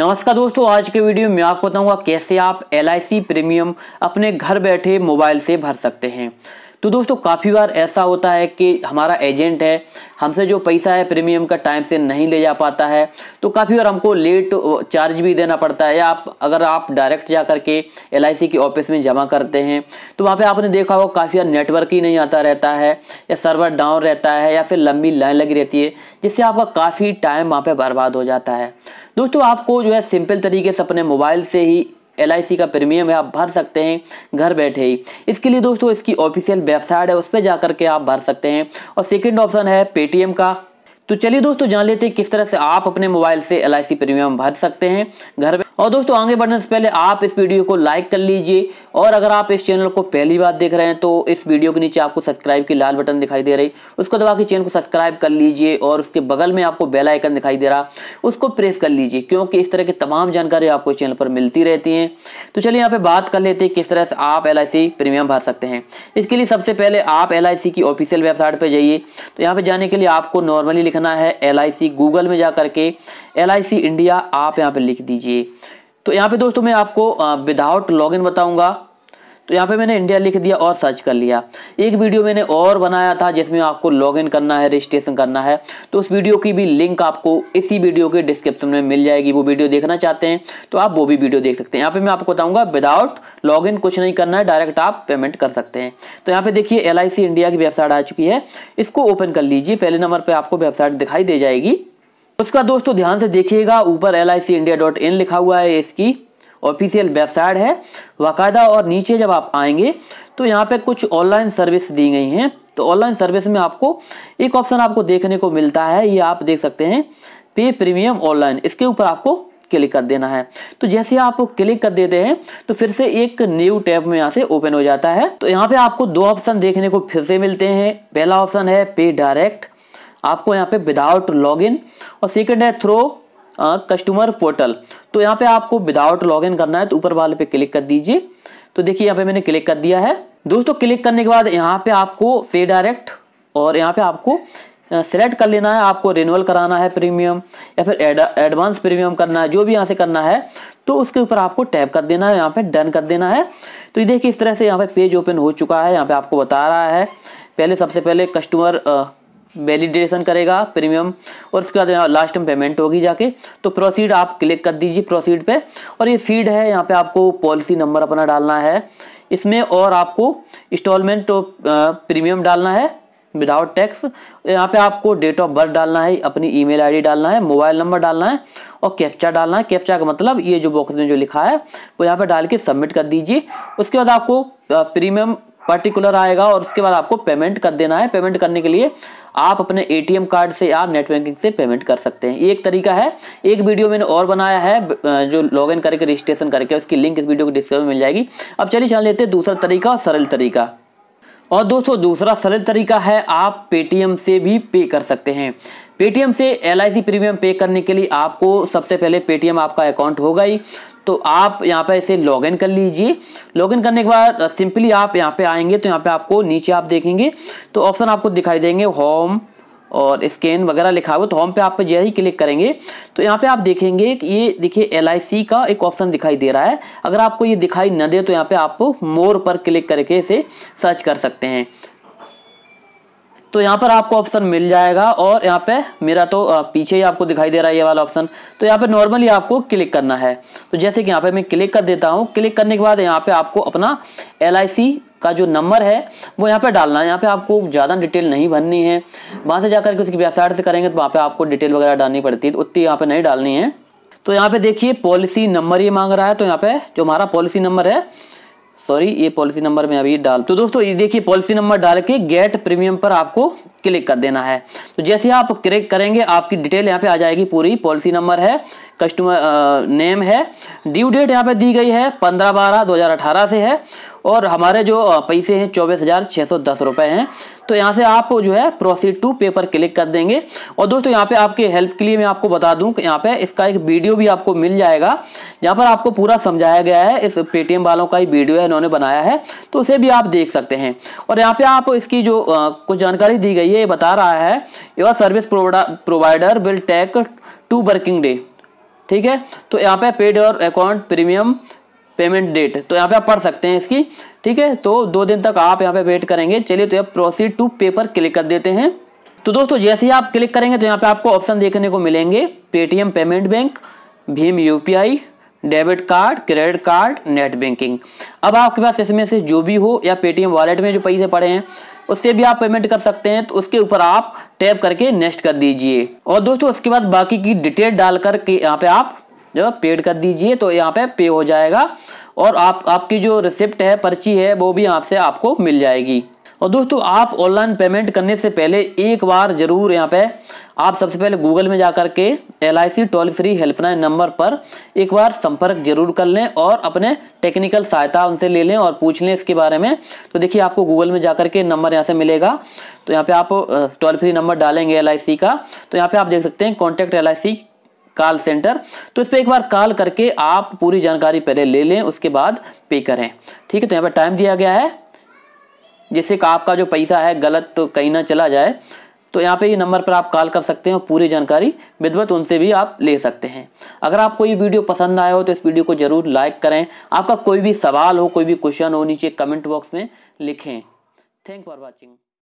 नमस्कार दोस्तों आज के वीडियो में आपको बताऊंगा कैसे आप एल प्रीमियम अपने घर बैठे मोबाइल से भर सकते हैं तो दोस्तों काफ़ी बार ऐसा होता है कि हमारा एजेंट है हमसे जो पैसा है प्रीमियम का टाइम से नहीं ले जा पाता है तो काफ़ी बार हमको लेट चार्ज भी देना पड़ता है या आप अगर आप डायरेक्ट जा करके एल के ऑफिस में जमा करते हैं तो वहाँ पर आपने देखा होगा काफ़ी बार नेटवर्क ही नहीं आता रहता है या सर्वर डाउन रहता है या फिर लंबी लाइन लगी रहती है जिससे आपका काफ़ी टाइम वहाँ पर बर्बाद हो जाता है दोस्तों आपको जो है सिंपल तरीके से अपने मोबाइल से ही एल का प्रीमियम है आप भर सकते हैं घर बैठे ही इसके लिए दोस्तों इसकी ऑफिशियल वेबसाइट है उस पर जा के आप भर सकते हैं और सेकेंड ऑप्शन है पेटीएम का तो चलिए दोस्तों जान लेते हैं किस तरह से आप अपने मोबाइल से एल प्रीमियम भर सकते हैं घर और दोस्तों आगे बढ़ने से पहले आप इस वीडियो को लाइक कर लीजिए और अगर आप इस चैनल को पहली बार देख रहे हैं तो इस वीडियो के नीचे आपको सब्सक्राइब की लाल बटन दिखाई दे रही उसको दबा के चैनल को सब्सक्राइब कर लीजिए और उसके बगल में आपको बेल आइकन दिखाई दे रहा उसको प्रेस कर लीजिए क्योंकि इस तरह की तमाम जानकारी आपको इस चैनल पर मिलती रहती है तो चलिए यहाँ पे बात कर लेते हैं किस तरह से आप एल प्रीमियम भर सकते हैं इसके लिए सबसे पहले आप एल की ऑफिशियल वेबसाइट पर जाइए तो यहाँ पे जाने के लिए आपको नॉर्मली लिखना है एल गूगल में जा करके एल इंडिया आप यहाँ पे लिख दीजिए तो यहाँ पे दोस्तों मैं आपको विदाउट लॉगिन बताऊंगा तो यहाँ पे मैंने इंडिया लिख दिया और सर्च कर लिया एक वीडियो मैंने और बनाया था जिसमें आपको लॉगिन करना है रजिस्ट्रेशन करना है तो उस वीडियो की भी लिंक आपको इसी वीडियो के डिस्क्रिप्शन में मिल जाएगी वो वीडियो देखना चाहते हैं तो आप वो भी वीडियो देख सकते हैं यहाँ पे मैं आपको बताऊंगा विदाउट इन कुछ नहीं करना है डायरेक्ट आप पेमेंट कर सकते हैं तो यहाँ पे देखिए एल इंडिया की वेबसाइट आ चुकी है इसको ओपन कर लीजिए पहले नंबर पर आपको वेबसाइट दिखाई दे जाएगी उसका दोस्तों ध्यान से देखिएगा ऊपर एल लिखा हुआ है इसकी ऑफिशियल वेबसाइट है वाकायदा और नीचे जब आप आएंगे तो यहाँ पे कुछ ऑनलाइन सर्विस दी गई हैं तो ऑनलाइन सर्विस में आपको एक ऑप्शन आपको देखने को मिलता है ये आप देख सकते हैं पे प्रीमियम ऑनलाइन इसके ऊपर आपको क्लिक कर देना है तो जैसे आप क्लिक कर देते हैं तो फिर से एक न्यू टैब में यहाँ से ओपन हो जाता है तो यहाँ पे आपको दो ऑप्शन देखने को फिर से मिलते हैं पहला ऑप्शन है पे डायरेक्ट आपको यहाँ पे विदाउट लॉगिन और सेकंड है थ्रो कस्टमर पोर्टल तो यहाँ पे आपको विदाउट लॉगिन करना है तो ऊपर वाले पे क्लिक कर दीजिए तो देखिए यहाँ पे मैंने क्लिक कर दिया है दोस्तों क्लिक करने के बाद यहाँ पे आपको पे डायरेक्ट और यहाँ पे आपको सेलेक्ट कर लेना है आपको रिन्यूअल कराना है प्रीमियम या फिर एडवांस प्रीमियम करना है जो भी यहाँ से करना है तो उसके ऊपर आपको टैप कर देना है यहाँ पे डन कर देना है तो ये देखिए इस तरह से यहाँ पे पेज ओपन हो चुका है यहाँ पे आपको बता रहा है पहले सबसे पहले कस्टमर वैलिडेशन करेगा प्रीमियम और उसके बाद लास्ट में पेमेंट होगी जाके तो प्रोसीड आप क्लिक कर दीजिए प्रोसीड पे और ये फीड है यहाँ पे आपको पॉलिसी नंबर अपना डालना है इसमें और आपको इंस्टॉलमेंट तो प्रीमियम डालना है विदाउट टैक्स यहाँ पे आपको डेट ऑफ बर्थ डालना है अपनी ईमेल आईडी डालना है मोबाइल नंबर डालना है और कैप्चा डालना है कैप्चा का मतलब ये जो बॉक्स में जो लिखा है वो यहाँ पे डाल के सबमिट कर दीजिए उसके बाद आपको प्रीमियम पर्टिकुलर आएगा और उसके बाद आपको पेमेंट कर देना है पेमेंट करने के लिए आप अपने एटीएम कार्ड से या नेट बैंकिंग से पेमेंट कर सकते हैं ये एक तरीका है एक वीडियो मैंने और बनाया है जो लॉग इन करके रजिस्ट्रेशन करके उसकी लिंक इस वीडियो को डिस्क्रिप्शन में मिल जाएगी अब चलिए जान लेते हैं दूसरा तरीका सरल तरीका और दोस्तों दूसरा सरल तरीका है आप पेटीएम से भी पे कर सकते हैं पेटीएम से एल प्रीमियम पे करने के लिए आपको सबसे पहले पेटीएम आपका अकाउंट होगा ही तो आप यहाँ पे इसे इन कर लीजिए इन करने के बाद सिंपली uh, आप यहाँ पे आएंगे तो यहाँ पे आपको नीचे आप देखेंगे तो ऑप्शन आपको दिखाई देंगे होम और स्कैन वगैरह लिखा हुआ तो होम पे आप जैसे ही क्लिक करेंगे तो यहाँ पे आप देखेंगे कि ये देखिए एल का एक ऑप्शन दिखाई दे रहा है अगर आपको ये दिखाई न दे तो यहाँ पे आप मोर पर क्लिक करके इसे सर्च कर सकते हैं तो यहाँ पर आपको ऑप्शन मिल जाएगा और यहाँ पे मेरा तो पीछे ही आपको दिखाई दे रहा है ये वाला ऑप्शन तो यहाँ पे नॉर्मली आपको क्लिक करना है तो जैसे कि यहाँ पे मैं क्लिक कर देता हूँ क्लिक करने के बाद यहाँ पे आपको अपना एल का जो नंबर है वो यहाँ पे डालना है यहाँ पे आपको ज़्यादा डिटेल नहीं भरनी है वहाँ से जाकर किसी वेबसाइट से करेंगे तो वहाँ पे आपको डिटेल वगैरह डालनी पड़ती है तो उतनी यहाँ पे नहीं डालनी है तो यहाँ पे देखिए पॉलिसी नंबर ये मांग रहा है तो यहाँ पे जो हमारा पॉलिसी नंबर है सॉरी ये पॉलिसी नंबर में अभी डाल तो दोस्तों ये देखिए पॉलिसी नंबर डाल के गेट प्रीमियम पर आपको क्लिक कर देना है तो जैसे आप क्लिक करेंगे आपकी डिटेल यहाँ पे आ जाएगी पूरी पॉलिसी नंबर है कस्टमर नेम है ड्यू डेट यहाँ पे दी गई है पंद्रह बारह दो से है और हमारे जो पैसे हैं चौबीस हज़ार छह सौ दस रुपए हैं तो यहाँ से आप जो है प्रोसीड टू पे पर क्लिक कर देंगे और दोस्तों यहाँ पे आपके हेल्प के लिए मैं आपको बता दूं कि यहाँ पे इसका एक वीडियो भी आपको मिल जाएगा यहाँ पर आपको पूरा समझाया गया है इस पेटीएम वालों का ही वीडियो है इन्होंने बनाया है तो उसे भी आप देख सकते हैं और यहाँ पे आप इसकी जो आ, कुछ जानकारी दी गई है ये बता रहा है your service provider will take two working day ठीक है तो यहाँ पे पेड और अकाउंट प्रीमियम पेमेंट डेट तो यहाँ पे आप पढ़ सकते हैं इसकी ठीक है तो दो दिन तक आप यहाँ पे वेट करेंगे चलिए तो प्रोसीड टू पेपर क्लिक कर देते हैं तो दोस्तों जैसे ही आप क्लिक करेंगे तो यहाँ पे आपको ऑप्शन देखने को मिलेंगे पेटीएम पेमेंट बैंक भीम UPI debit card credit card net banking अब आपके पास इसमें से जो भी हो या पेटीएम वॉलेट में जो पैसे पड़े हैं उससे भी आप पेमेंट कर सकते हैं तो उसके ऊपर आप टैप करके नेक्स्ट कर दीजिए और दोस्तों उसके बाद बाकी की डिटेल डाल करके यहाँ पे आप जब पेड कर दीजिए तो यहाँ पे पे हो जाएगा और आप आपकी जो रिसिप्ट है पर्ची है वो भी यहाँ से आपको मिल जाएगी और दोस्तों आप ऑनलाइन पेमेंट करने से पहले एक बार ज़रूर यहाँ पे आप सबसे पहले गूगल में जा कर के L toll free helpline number पर एक बार संपर्क जरूर कर लें और अपने टेक्निकल सहायता उनसे ले लें और पूछ लें इसके बारे में तो देखिए आपको गूगल में जा कर के नंबर यहाँ से मिलेगा तो यहाँ पे आप टोल फ्री नंबर डालेंगे एल का तो यहाँ पे आप देख सकते हैं कॉन्टेक्ट एल कॉल सेंटर तो इस पर एक बार कॉल करके आप पूरी जानकारी पहले ले लें उसके बाद पे करें ठीक है तो यहाँ पर टाइम दिया गया है जैसे कि आपका जो पैसा है गलत तो कहीं ना चला जाए तो यहाँ पे ये नंबर पर आप कॉल कर सकते हैं और पूरी जानकारी विधवत उनसे भी आप ले सकते हैं अगर आपको ये वीडियो पसंद आया हो तो इस वीडियो को ज़रूर लाइक करें आपका कोई भी सवाल हो कोई भी क्वेश्चन हो नीचे कमेंट बॉक्स में लिखें थैंक फॉर वॉचिंग